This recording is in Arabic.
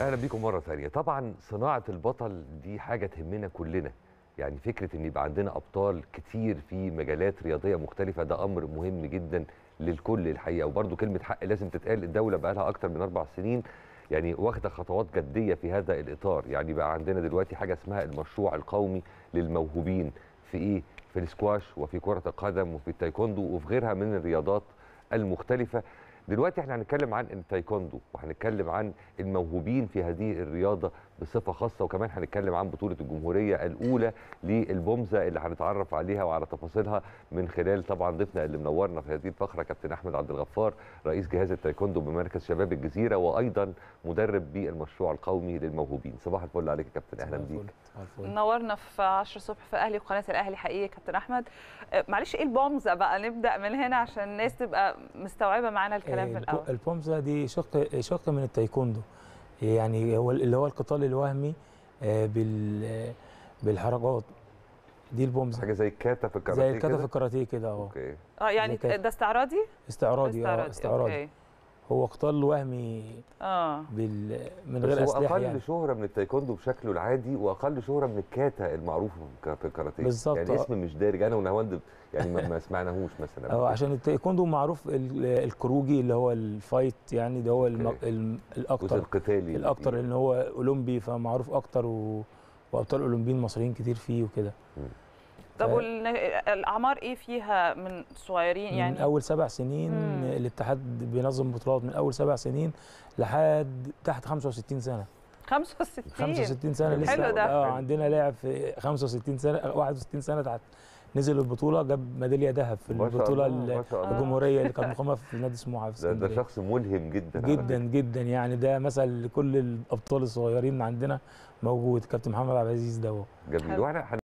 اهلا بيكم مره ثانيه طبعا صناعه البطل دي حاجه تهمنا كلنا يعني فكره ان يبقى عندنا ابطال كتير في مجالات رياضيه مختلفه ده امر مهم جدا للكل الحقيقه وبرده كلمه حق لازم تتقال الدوله بقى لها اكتر من اربع سنين يعني واخده خطوات جديه في هذا الاطار يعني بقى عندنا دلوقتي حاجه اسمها المشروع القومي للموهوبين في ايه في السكواش وفي كره القدم وفي التايكوندو وفي غيرها من الرياضات المختلفه دلوقتي احنا هنتكلم عن التايكوندو وهنتكلم عن الموهوبين في هذه الرياضه بصفه خاصه وكمان هنتكلم عن بطوله الجمهوريه الاولى للبومزه اللي هنتعرف عليها وعلى تفاصيلها من خلال طبعا ضيفنا اللي منورنا في هذه الفقره كابتن احمد عبد الغفار رئيس جهاز التايكوندو بمركز شباب الجزيره وايضا مدرب بالمشروع القومي للموهوبين صباح الفل عليك يا كابتن اهلا بيك منورنا في 10 الصبح في اهلي وقناه الاهلي حقيقي كابتن احمد أه، معلش ايه البومزه بقى نبدا من هنا عشان الناس تبقى مستوعبه معانا الكلام الكلام في الاول البومزا دي شق شق من التايكوندو يعني هو اللي هو القتال الوهمي آه، بال بالحركات دي البومزا حاجه زي الكاتا في الكاراتيه زي الكاتا في الكاراتيه كده اه اوكي اه يعني ده استعراضي استعراضي آه، استعراضي, استعراضي استعراضي. هو قتال وهمي اه بال... من غير اسلحه هو اقل يعني. شهره من التايكوندو بشكله العادي واقل شهره من الكاتا المعروفه في الكاراتيه بالظبط يعني اسم مش دارج انا ونهاوند يعني ما سمعناهوش مثلا اه عشان التايكوندو معروف الكروجي اللي هو الفايت يعني ده هو الم... الاكتر القتالي الاكتر ان هو اولمبي فمعروف اكتر و... وابطال اولمبيين مصريين كتير فيه وكده طب والاعمار ايه فيها من صغيرين يعني من اول سبع سنين مم. الاتحاد بينظم بطولات من اول سبع سنين لحد تحت 65 سنه 65 65 سنه لسه حلو ده اه عندنا لاعب في 65 سنه 61 سنه تحت نزل البطوله جاب ميداليه ذهب في البطوله الجمهوريه اللي كانت مقامه في نادي سموحه في ده, ده شخص ملهم جدا جدا جدا يعني ده مثل لكل الابطال الصغيرين عندنا موجود كابتن محمد عبد العزيز ده جميل